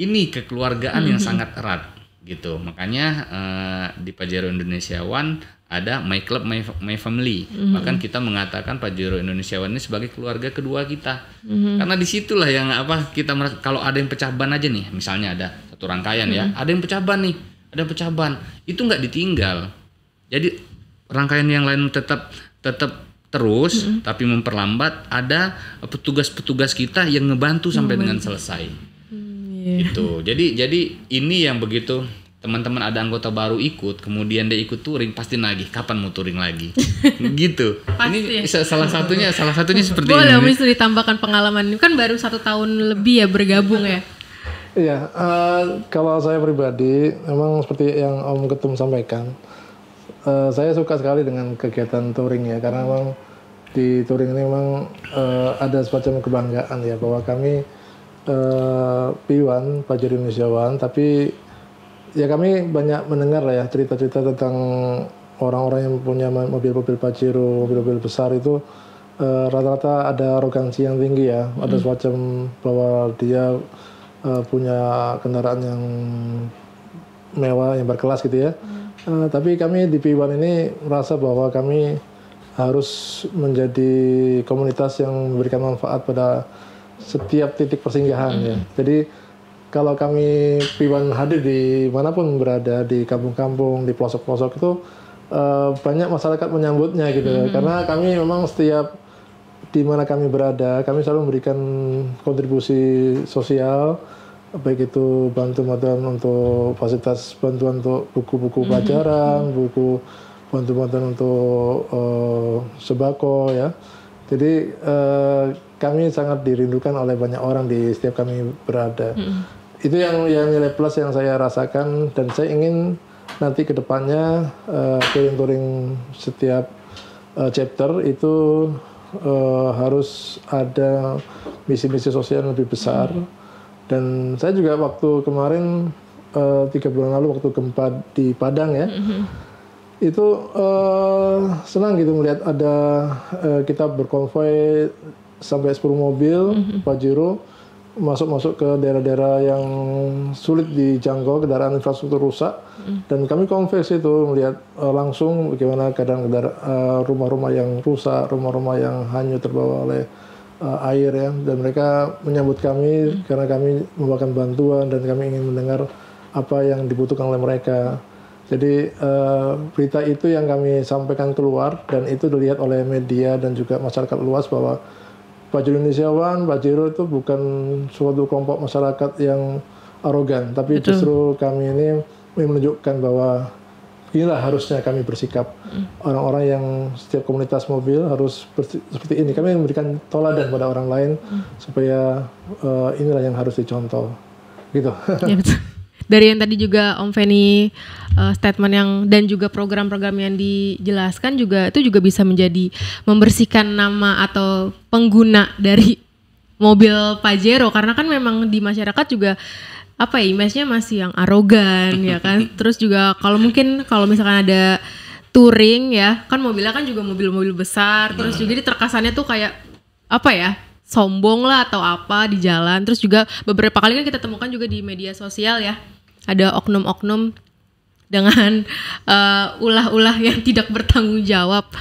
ini kekeluargaan mm -hmm. yang sangat erat gitu. Makanya uh, di Pajero Indonesia One ada My Club My, My Family. Mm-hmm. Bahkan kita mengatakan Pajero Indonesia ini sebagai keluarga kedua kita. Mm-hmm. Karena disitulah yang apa kita merasa kalau ada yang pecah ban aja nih, misalnya ada satu rangkaian mm-hmm. ya, mhm. ada yang pecah ban nih, ada yang pecah ban. Itu nggak ditinggal. Jadi rangkaian yang lain tetap tetap terus mm-hmm. tapi memperlambat ada petugas-petugas kita yang ngebantu sampai mm-hmm. dengan selesai. Mm, yeah. Itu. Jadi jadi ini yang begitu teman-teman ada anggota baru ikut, kemudian dia ikut touring, pasti nagih kapan mau touring lagi. gitu. Pasti. Ini salah satunya salah satunya seperti Boleh, ini. Boleh ditambahkan pengalaman. Kan baru satu tahun lebih ya bergabung ya. Iya, uh, kalau saya pribadi memang seperti yang Om Ketum sampaikan, uh, saya suka sekali dengan kegiatan touring ya karena memang di touring ini memang uh, ada semacam kebanggaan ya bahwa kami uh, P1 Indonesia One tapi ya kami banyak mendengar lah ya cerita-cerita tentang orang-orang yang punya mobil-mobil pajero, mobil-mobil besar itu rata eh, rata-rata ada arogansi yang tinggi ya, hmm. ada semacam bahwa dia uh, punya kendaraan yang mewah, yang berkelas gitu ya. Hmm. Uh, tapi kami di P1 ini merasa bahwa kami harus menjadi komunitas yang memberikan manfaat pada setiap titik persinggahan ya. hmm. ya. Jadi kalau kami piwang hadir di manapun berada di kampung-kampung di pelosok-pelosok itu uh, banyak masyarakat menyambutnya gitu mm -hmm. karena kami memang setiap di mana kami berada kami selalu memberikan kontribusi sosial baik itu bantuan-bantuan untuk fasilitas bantuan untuk buku-buku mm-hmm. pelajaran, mm-hmm. buku bantuan-bantuan untuk uh, eh, sebako ya. Jadi uh, kami sangat dirindukan oleh banyak orang di setiap kami berada. hmm itu yang yang nilai plus yang saya rasakan dan saya ingin nanti kedepannya uh, eh, touring-touring setiap uh, chapter itu uh, harus ada misi-misi sosial yang lebih besar dan saya juga waktu kemarin uh, tiga bulan lalu waktu gempa di Padang ya mm-hmm. itu uh, senang gitu melihat ada uh, kita berkonvoy sampai 10 mobil mm -hmm masuk-masuk ke daerah-daerah yang sulit dijangkau kendaraan infrastruktur rusak mm. dan kami konversi itu melihat uh, langsung bagaimana keadaan eh, rumah-rumah yang rusak, rumah-rumah yang hanyut terbawa oleh uh, air ya dan mereka menyambut kami mm. karena kami membawakan bantuan dan kami ingin mendengar apa yang dibutuhkan oleh mereka. Jadi uh, berita itu yang kami sampaikan keluar dan itu dilihat oleh media dan juga masyarakat luas bahwa Bajul Indonesiawan, Bajiro itu bukan suatu kelompok masyarakat yang arogan, tapi Betul. justru kami ini menunjukkan bahwa inilah harusnya kami bersikap hmm. orang-orang yang setiap komunitas mobil harus seperti ini. Kami memberikan toladan pada orang lain hmm. supaya uh, inilah yang harus dicontoh, gitu. Ya, betul. dari yang tadi juga Om Feni uh, statement yang dan juga program-program yang dijelaskan juga itu juga bisa menjadi membersihkan nama atau pengguna dari mobil Pajero karena kan memang di masyarakat juga apa ya image-nya masih yang arogan ya kan. Terus juga kalau mungkin kalau misalkan ada touring ya, kan mobilnya kan juga mobil-mobil besar, terus iya. juga ini terkesannya tuh kayak apa ya? sombong lah atau apa di jalan. Terus juga beberapa kali kan kita temukan juga di media sosial ya ada oknum-oknum dengan eh, ulah-ulah yang tidak bertanggung jawab.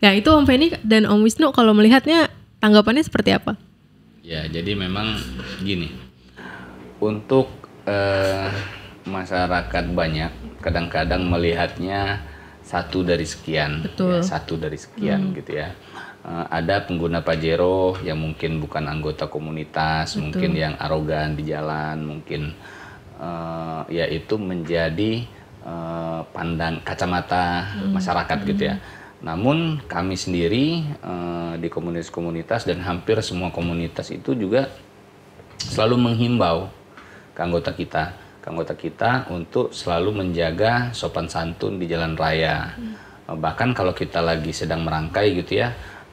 Ya itu Om Feni dan Om Wisnu kalau melihatnya tanggapannya seperti apa? Ya jadi memang gini untuk uh, masyarakat banyak kadang-kadang melihatnya satu dari sekian, Betul. Ya, satu dari sekian hmm. gitu ya Eh, ada pengguna Pajero yang mungkin bukan anggota komunitas, Betul. mungkin yang arogan di jalan, mungkin uh, ya itu menjadi uh, eh, pandang kacamata hmm. masyarakat hmm. gitu ya. Hmm. Namun kami sendiri uh, di komunitas-komunitas dan hampir semua komunitas itu juga selalu menghimbau ke anggota kita, ke anggota kita untuk selalu menjaga sopan santun di jalan raya. Hmm bahkan kalau kita lagi sedang merangkai gitu ya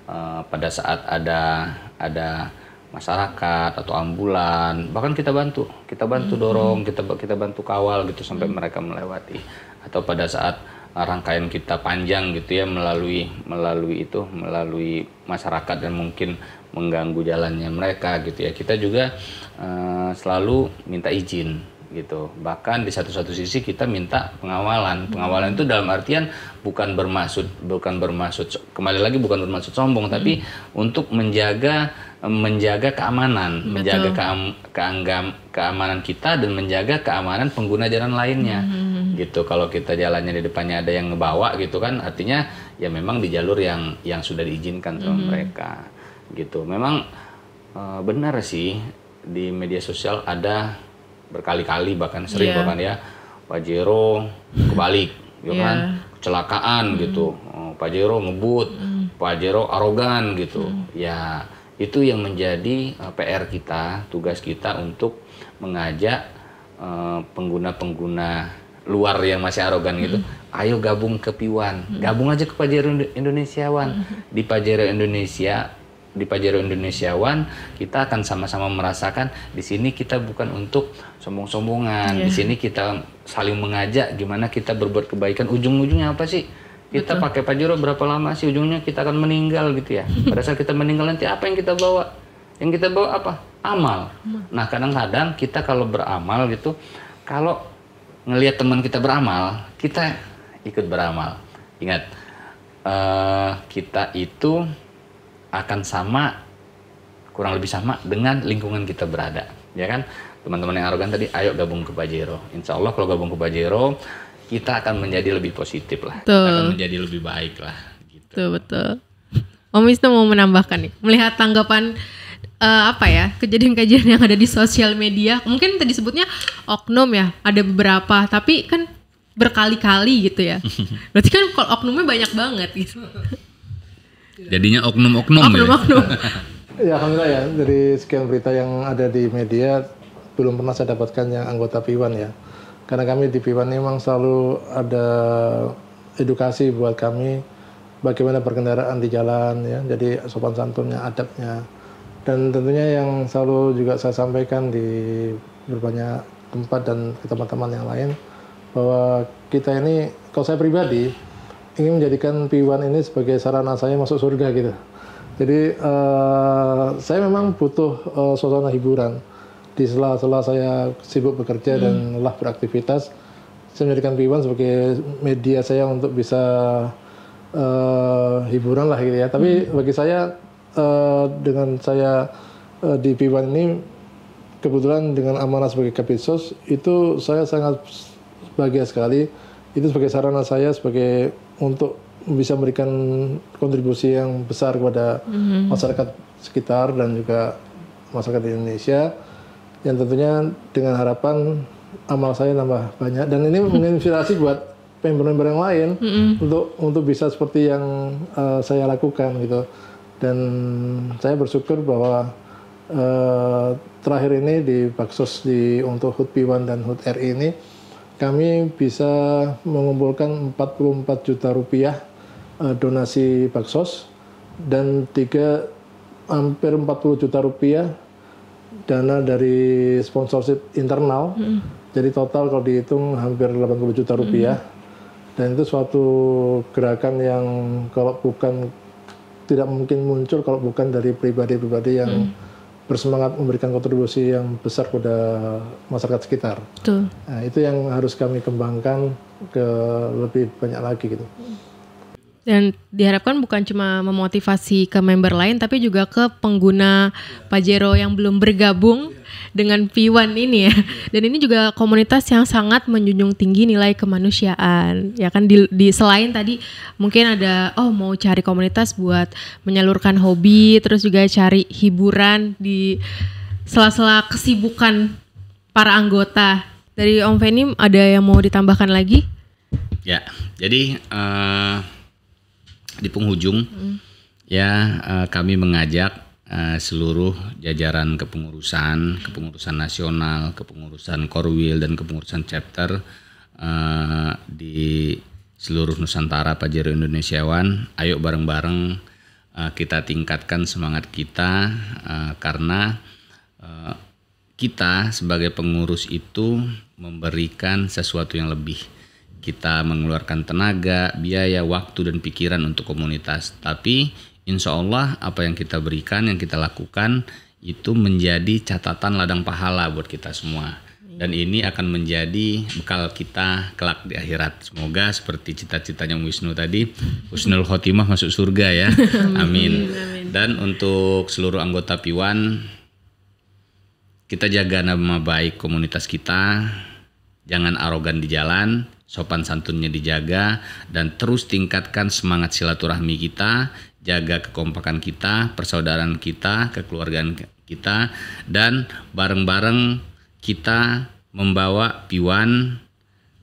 Eh, pada saat ada ada masyarakat atau ambulan bahkan kita bantu kita bantu hmm. dorong kita kita bantu kawal gitu sampai hmm. mereka melewati atau pada saat rangkaian kita panjang gitu ya melalui melalui itu melalui masyarakat dan mungkin mengganggu jalannya mereka gitu ya kita juga uh, selalu minta izin gitu. Bahkan di satu-satu sisi kita minta pengawalan. Pengawalan itu dalam artian bukan bermaksud bukan bermaksud kembali lagi bukan bermaksud sombong hmm. tapi untuk menjaga menjaga keamanan, Betul. menjaga keam, keanggam, keamanan kita dan menjaga keamanan pengguna jalan lainnya. Hmm, hmm, hmm. Gitu. Kalau kita jalannya di depannya ada yang ngebawa gitu kan artinya ya memang di jalur yang yang sudah diizinkan sama hmm. mereka. Gitu. Memang eh, benar sih di media sosial ada berkali-kali bahkan sering yeah. bahkan ya Pajero kebalik ya yeah. kan kecelakaan mm. gitu oh, Pajero ngebut mm. Pajero arogan gitu mm. ya itu yang menjadi uh, eh, PR kita tugas kita untuk mengajak pengguna eh, pengguna-pengguna luar yang masih arogan hmm. gitu ayo gabung ke Piwan mm. gabung aja ke Pajero Indonesiawan mm. di Pajero Indonesia di Pajero Indonesiawan kita akan sama-sama merasakan di sini kita bukan untuk sombong-sombongan. Yeah. Di sini kita saling mengajak gimana kita berbuat kebaikan. Ujung-ujungnya apa sih? Kita Betul. pakai pajero berapa lama sih ujungnya kita akan meninggal gitu ya. Pada saat kita meninggal nanti apa yang kita bawa? Yang kita bawa apa? Amal. Nah, kadang-kadang kita kalau beramal gitu, kalau ngelihat teman kita beramal, kita ikut beramal. Ingat, uh, kita itu akan sama kurang lebih sama dengan lingkungan kita berada, ya kan? teman-teman yang arogan tadi ayo gabung ke Pajero insya Allah kalau gabung ke Pajero kita akan menjadi lebih positif lah betul. kita akan menjadi lebih baik lah gitu betul betul Om Wisnu mau menambahkan nih melihat tanggapan uh, apa ya kejadian-kejadian yang ada di sosial media mungkin tadi sebutnya oknum ya ada beberapa tapi kan berkali-kali gitu ya berarti kan kalau oknumnya banyak banget gitu jadinya oknum-oknum ya? oknum-oknum ya Alhamdulillah ya dari sekian berita yang ada di media belum pernah saya dapatkan yang anggota Piwan ya. Karena kami di Piwan memang selalu ada edukasi buat kami bagaimana berkendaraan di jalan ya. Jadi sopan santunnya, adabnya. Dan tentunya yang selalu juga saya sampaikan di berbanyak tempat dan ke teman-teman yang lain bahwa kita ini kalau saya pribadi ingin menjadikan Piwan ini sebagai sarana saya masuk surga gitu. Jadi uh, saya memang butuh uh, suasana hiburan di sela-sela saya sibuk bekerja hmm. dan lelah beraktivitas, saya menjadikan V1 sebagai media saya untuk bisa uh, hiburan lah gitu ya. Tapi hmm. bagi saya uh, dengan saya uh, di V1 ini kebetulan dengan amanah sebagai Kapitsos itu saya sangat bahagia sekali. Itu sebagai sarana saya sebagai untuk bisa memberikan kontribusi yang besar kepada mm -hmm. masyarakat sekitar dan juga masyarakat di Indonesia yang tentunya dengan harapan amal saya nambah banyak dan ini menginspirasi buat member-member yang lain mm-hmm. untuk untuk bisa seperti yang uh, saya lakukan gitu dan saya bersyukur bahwa uh, terakhir ini di Baksos di untuk HUT P1 dan HUT RI ini kami bisa mengumpulkan 44 juta rupiah uh, donasi Baksos dan tiga hampir 40 juta rupiah dana dari sponsorship internal. Mm. Jadi total kalau dihitung hampir 80 juta rupiah. Mm. Dan itu suatu gerakan yang kalau bukan tidak mungkin muncul kalau bukan dari pribadi-pribadi yang mm. bersemangat memberikan kontribusi yang besar pada masyarakat sekitar. Betul. Nah, itu yang harus kami kembangkan ke lebih banyak lagi gitu. Mm. Dan diharapkan bukan cuma memotivasi ke member lain, tapi juga ke pengguna Pajero yang belum bergabung dengan P1 ini ya. Dan ini juga komunitas yang sangat menjunjung tinggi nilai kemanusiaan. Ya kan di, di selain tadi mungkin ada oh mau cari komunitas buat menyalurkan hobi, terus juga cari hiburan di sela-sela kesibukan para anggota. Dari Om Venim ada yang mau ditambahkan lagi? Ya, jadi uh, di penghujung mm. ya uh, kami mengajak uh, seluruh jajaran kepengurusan, kepengurusan nasional, kepengurusan Korwil dan kepengurusan chapter uh, di seluruh Nusantara Pajero Indonesiawan, ayo bareng-bareng uh, kita tingkatkan semangat kita uh, karena uh, kita sebagai pengurus itu memberikan sesuatu yang lebih kita mengeluarkan tenaga, biaya, waktu, dan pikiran untuk komunitas. Tapi insya Allah apa yang kita berikan, yang kita lakukan itu menjadi catatan ladang pahala buat kita semua. Dan ini akan menjadi bekal kita kelak di akhirat. Semoga seperti cita-citanya Wisnu tadi, Husnul Khotimah masuk surga ya. Amin. Dan untuk seluruh anggota Piwan, kita jaga nama baik komunitas kita, Jangan arogan di jalan, sopan santunnya dijaga, dan terus tingkatkan semangat silaturahmi kita, jaga kekompakan kita, persaudaraan kita, kekeluargaan kita, dan bareng-bareng kita membawa Piwan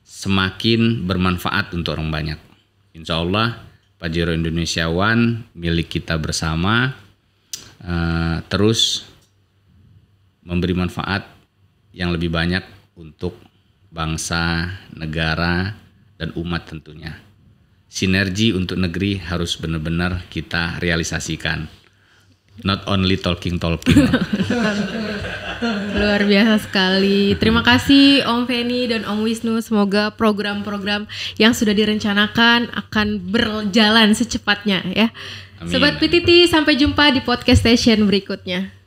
semakin bermanfaat untuk orang banyak. Insya Allah Pajero Indonesia One milik kita bersama, uh, terus memberi manfaat yang lebih banyak untuk bangsa, negara, dan umat tentunya. Sinergi untuk negeri harus benar-benar kita realisasikan. Not only talking talking. Luar biasa sekali. Terima kasih Om Feni dan Om Wisnu. Semoga program-program yang sudah direncanakan akan berjalan secepatnya ya. Amin. Sobat PTT sampai jumpa di podcast station berikutnya.